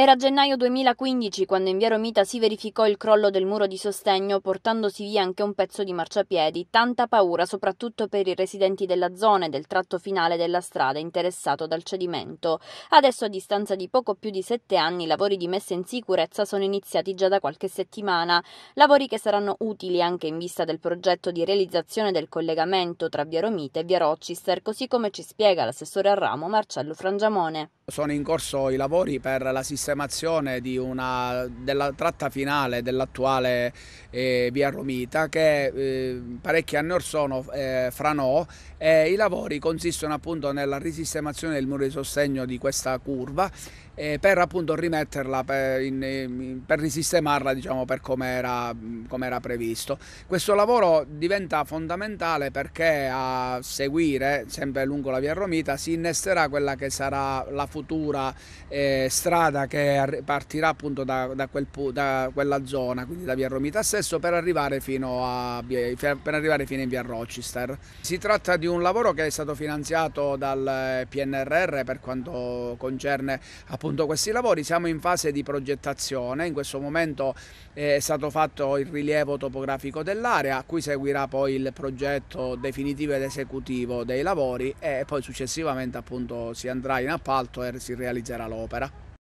Era gennaio 2015 quando in Via Romita si verificò il crollo del muro di sostegno, portandosi via anche un pezzo di marciapiedi, tanta paura soprattutto per i residenti della zona e del tratto finale della strada interessato dal cedimento. Adesso a distanza di poco più di sette anni i lavori di messa in sicurezza sono iniziati già da qualche settimana, lavori che saranno utili anche in vista del progetto di realizzazione del collegamento tra Via Romita e Via Rochester, così come ci spiega l'assessore al ramo Marcello Frangiamone. Sono in corso i lavori per l'assistenza sistemazione una, della tratta finale dell'attuale eh, via Romita che eh, parecchi anni or sono eh, franò e i lavori consistono appunto nella risistemazione del muro di sostegno di questa curva eh, per appunto rimetterla, per, in, per risistemarla diciamo per come era, come era previsto. Questo lavoro diventa fondamentale perché a seguire, sempre lungo la via Romita, si innesterà quella che sarà la futura eh, strada che che partirà appunto da, da, quel, da quella zona, quindi da via Romita stesso, per arrivare fino a, per arrivare fino in via Rochester. Si tratta di un lavoro che è stato finanziato dal eh, PNRR per quanto concerne appunto questi lavori. Siamo in fase di progettazione, in questo momento eh, è stato fatto il rilievo topografico dell'area, a cui seguirà poi il progetto definitivo ed esecutivo dei lavori e poi successivamente appunto si andrà in appalto e si realizzerà l'opera.